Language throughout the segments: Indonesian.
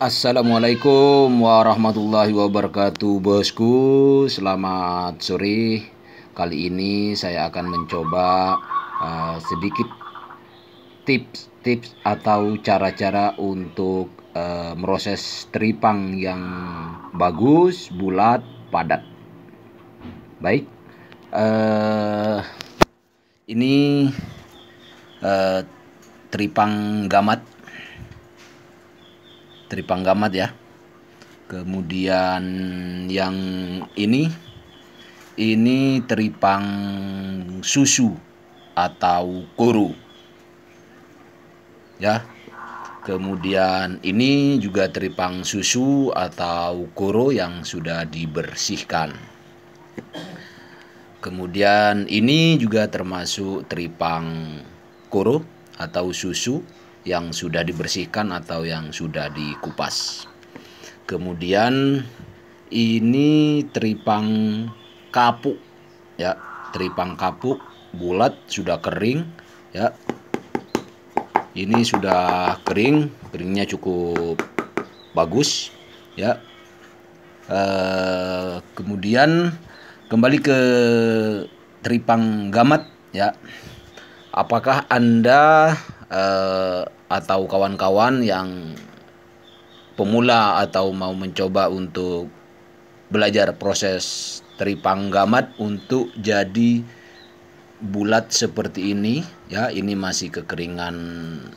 Assalamualaikum warahmatullahi wabarakatuh bosku Selamat sore Kali ini saya akan mencoba uh, sedikit tips-tips atau cara-cara untuk uh, meroses teripang yang bagus, bulat, padat Baik uh, Ini uh, teripang gamat teripang gamat ya. Kemudian yang ini ini teripang susu atau koro. Ya. Kemudian ini juga teripang susu atau koro yang sudah dibersihkan. Kemudian ini juga termasuk teripang koro atau susu yang sudah dibersihkan atau yang sudah dikupas. Kemudian ini teripang kapuk ya, teripang kapuk bulat sudah kering ya. Ini sudah kering, keringnya cukup bagus ya. E, kemudian kembali ke teripang gamat ya. Apakah Anda uh, atau kawan-kawan yang pemula atau mau mencoba untuk belajar proses tripanggamat untuk jadi bulat seperti ini ya ini masih kekeringan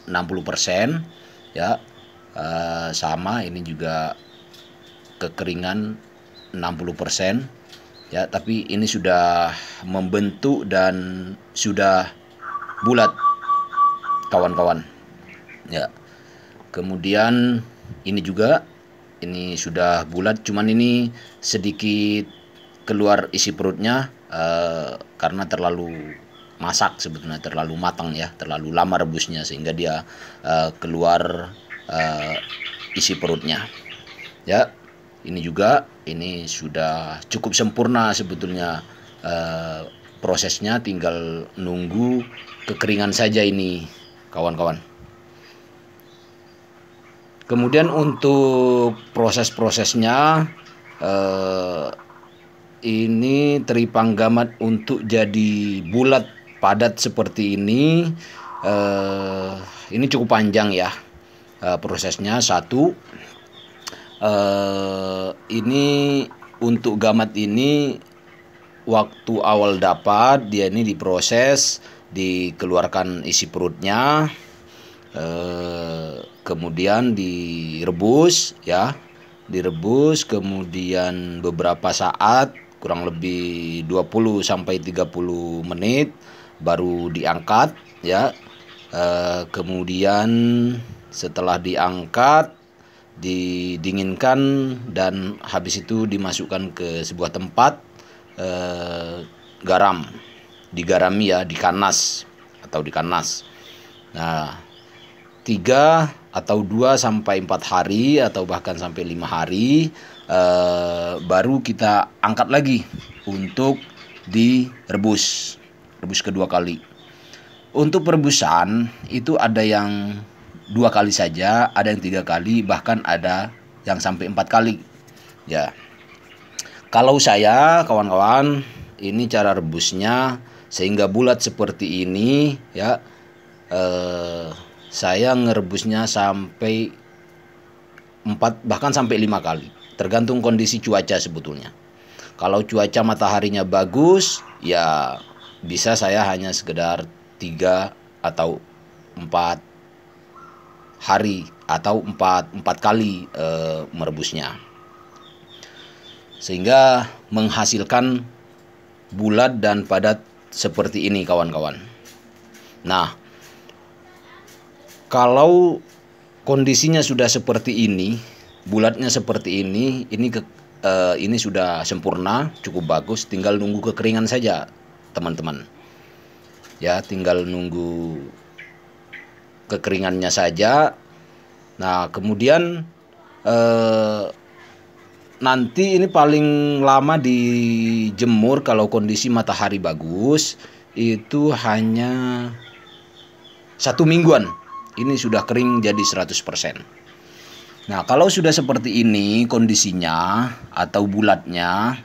60% ya uh, sama ini juga kekeringan 60% ya tapi ini sudah membentuk dan sudah bulat kawan-kawan ya kemudian ini juga ini sudah bulat cuman ini sedikit keluar isi perutnya uh, karena terlalu masak sebetulnya terlalu matang ya terlalu lama rebusnya sehingga dia uh, keluar uh, isi perutnya ya ini juga ini sudah cukup sempurna sebetulnya uh, prosesnya tinggal nunggu kekeringan saja ini kawan-kawan. Kemudian untuk proses-prosesnya eh, ini teripang gamat untuk jadi bulat padat seperti ini eh, ini cukup panjang ya eh, prosesnya satu eh, ini untuk gamat ini waktu awal dapat dia ini diproses dikeluarkan isi perutnya eh, kemudian direbus ya direbus kemudian beberapa saat kurang lebih 20 sampai 30 menit baru diangkat ya eh, kemudian setelah diangkat didinginkan dan habis itu dimasukkan ke sebuah tempat eh, garam di Garamia, di Kanas atau di Kanas. Nah, tiga atau dua sampai empat hari atau bahkan sampai lima hari eh, baru kita angkat lagi untuk direbus, rebus kedua kali. Untuk perebusan itu ada yang dua kali saja, ada yang tiga kali, bahkan ada yang sampai empat kali. Ya, kalau saya kawan-kawan, ini cara rebusnya sehingga bulat seperti ini ya eh, saya ngerebusnya sampai 4 bahkan sampai lima kali tergantung kondisi cuaca sebetulnya kalau cuaca mataharinya bagus ya bisa saya hanya sekedar tiga atau empat hari atau empat 4 kali e, merebusnya sehingga menghasilkan bulat dan padat seperti ini kawan-kawan. Nah, kalau kondisinya sudah seperti ini, bulatnya seperti ini, ini ke, uh, ini sudah sempurna, cukup bagus, tinggal nunggu kekeringan saja, teman-teman. Ya, tinggal nunggu kekeringannya saja. Nah, kemudian eh nanti ini paling lama dijemur kalau kondisi matahari bagus itu hanya satu mingguan ini sudah kering jadi 100% nah kalau sudah seperti ini kondisinya atau bulatnya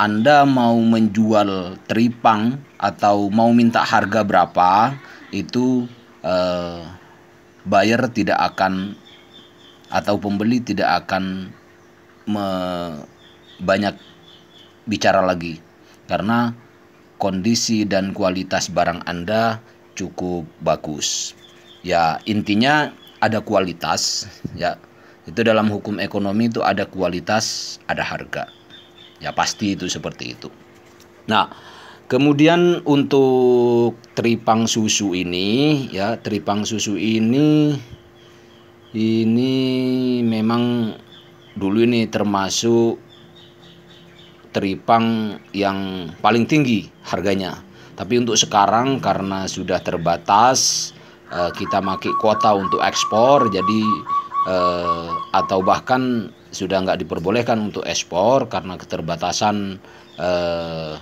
anda mau menjual teripang atau mau minta harga berapa itu eh, buyer tidak akan atau pembeli tidak akan me, banyak bicara lagi karena kondisi dan kualitas barang Anda cukup bagus. Ya, intinya ada kualitas ya. Itu dalam hukum ekonomi itu ada kualitas, ada harga. Ya pasti itu seperti itu. Nah, kemudian untuk tripang susu ini ya, tripang susu ini ini memang dulu ini termasuk teripang yang paling tinggi harganya. Tapi untuk sekarang karena sudah terbatas eh, kita pakai kuota untuk ekspor jadi eh, atau bahkan sudah nggak diperbolehkan untuk ekspor karena keterbatasan eh,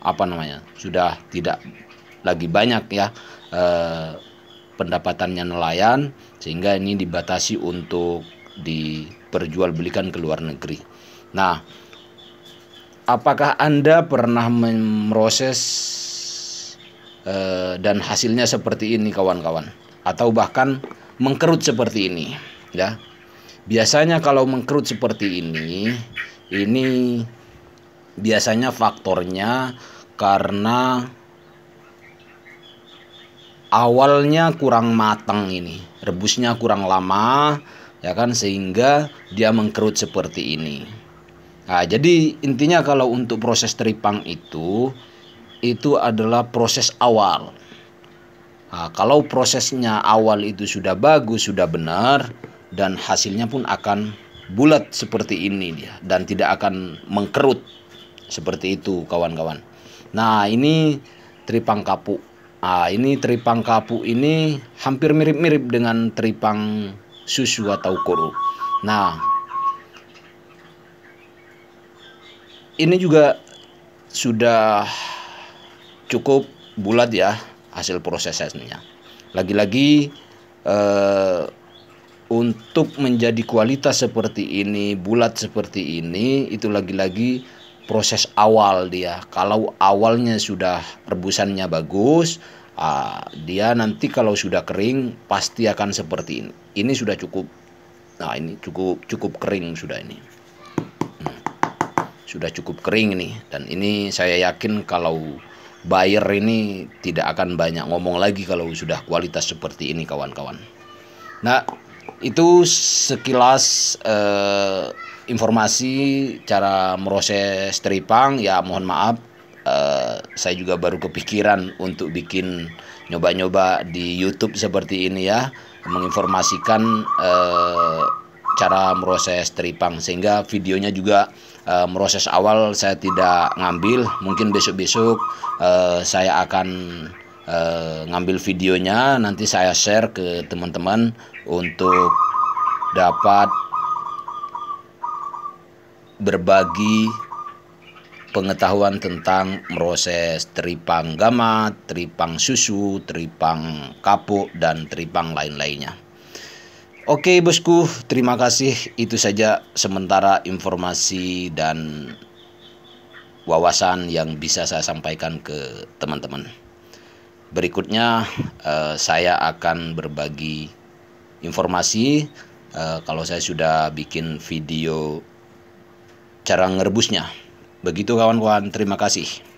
apa namanya sudah tidak lagi banyak ya pendapatannya nelayan sehingga ini dibatasi untuk diperjualbelikan ke luar negeri. Nah, apakah Anda pernah memproses eh, dan hasilnya seperti ini kawan-kawan atau bahkan mengkerut seperti ini, ya? Biasanya kalau mengkerut seperti ini, ini biasanya faktornya karena awalnya kurang matang ini rebusnya kurang lama ya kan sehingga dia mengkerut seperti ini nah jadi intinya kalau untuk proses teripang itu itu adalah proses awal nah, kalau prosesnya awal itu sudah bagus sudah benar dan hasilnya pun akan bulat seperti ini dia dan tidak akan mengkerut seperti itu kawan-kawan nah ini teripang kapuk Nah, ini teripang kapuk ini hampir mirip-mirip dengan teripang Susu atau kuru. Nah, ini juga sudah cukup bulat ya hasil prosesnya. Lagi-lagi eh, untuk menjadi kualitas seperti ini, bulat seperti ini, itu lagi-lagi proses awal dia. Kalau awalnya sudah rebusannya bagus, uh, dia nanti kalau sudah kering pasti akan seperti ini ini sudah cukup nah ini cukup cukup kering sudah ini hmm. sudah cukup kering ini dan ini saya yakin kalau buyer ini tidak akan banyak ngomong lagi kalau sudah kualitas seperti ini kawan-kawan nah itu sekilas eh, informasi cara meroses teripang ya mohon maaf uh, saya juga baru kepikiran untuk bikin nyoba-nyoba di YouTube seperti ini ya menginformasikan uh, cara meroses teripang sehingga videonya juga uh, eh, meroses awal saya tidak ngambil mungkin besok-besok uh, saya akan uh, ngambil videonya nanti saya share ke teman-teman untuk dapat berbagi pengetahuan tentang proses teripang gama, teripang susu, teripang kapuk, dan teripang lain-lainnya. Oke bosku, terima kasih. Itu saja sementara informasi dan wawasan yang bisa saya sampaikan ke teman-teman. Berikutnya eh, saya akan berbagi informasi eh, kalau saya sudah bikin video cara ngerebusnya Begitu kawan-kawan, terima kasih.